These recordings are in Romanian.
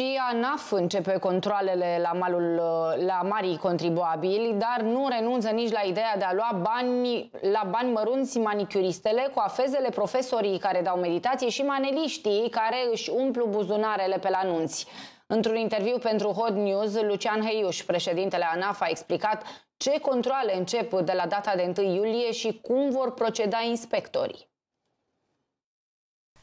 și ANAF începe controlele la, malul, la marii contribuabili, dar nu renunță nici la ideea de a lua bani, la bani mărunți manicuristele, coafezele, profesorii care dau meditație și maneliștii care își umplu buzunarele pe la nunți. Într-un interviu pentru Hot News, Lucian Heiuș, președintele ANAF, a explicat ce controle încep de la data de 1 iulie și cum vor proceda inspectorii.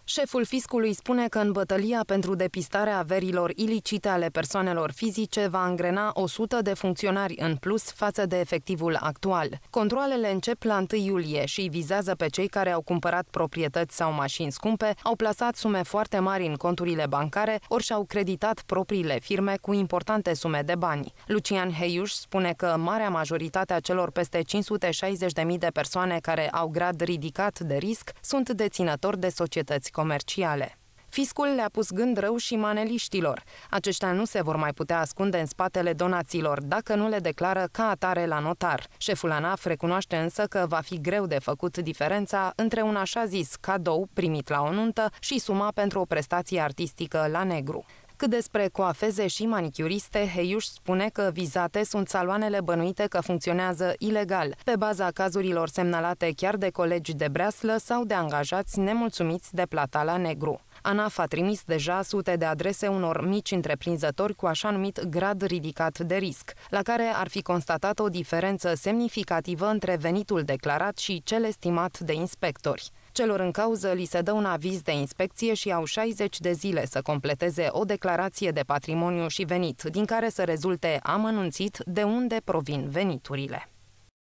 Șeful fiscului spune că în bătălia pentru depistarea averilor ilicite ale persoanelor fizice va îngrena 100 de funcționari în plus față de efectivul actual. Controlele încep la 1 iulie și vizează pe cei care au cumpărat proprietăți sau mașini scumpe, au plasat sume foarte mari în conturile bancare, ori și-au creditat propriile firme cu importante sume de bani. Lucian Heiuș spune că marea majoritate a celor peste 560.000 de persoane care au grad ridicat de risc sunt deținători de societăți comerciale. Fiscul le-a pus gând rău și maneliștilor. Aceștia nu se vor mai putea ascunde în spatele donațiilor dacă nu le declară ca atare la notar. Șeful ANAF recunoaște însă că va fi greu de făcut diferența între un așa zis cadou primit la o nuntă și suma pentru o prestație artistică la negru. Cât despre coafeze și manicuriste, Heiuș spune că vizate sunt saloanele bănuite că funcționează ilegal, pe baza cazurilor semnalate chiar de colegi de breaslă sau de angajați nemulțumiți de plata la negru. ANAF a trimis deja sute de adrese unor mici întreprinzători cu așa numit grad ridicat de risc, la care ar fi constatat o diferență semnificativă între venitul declarat și cel estimat de inspectori. Celor în cauză li se dă un aviz de inspecție și au 60 de zile să completeze o declarație de patrimoniu și venit, din care să rezulte amănunțit de unde provin veniturile.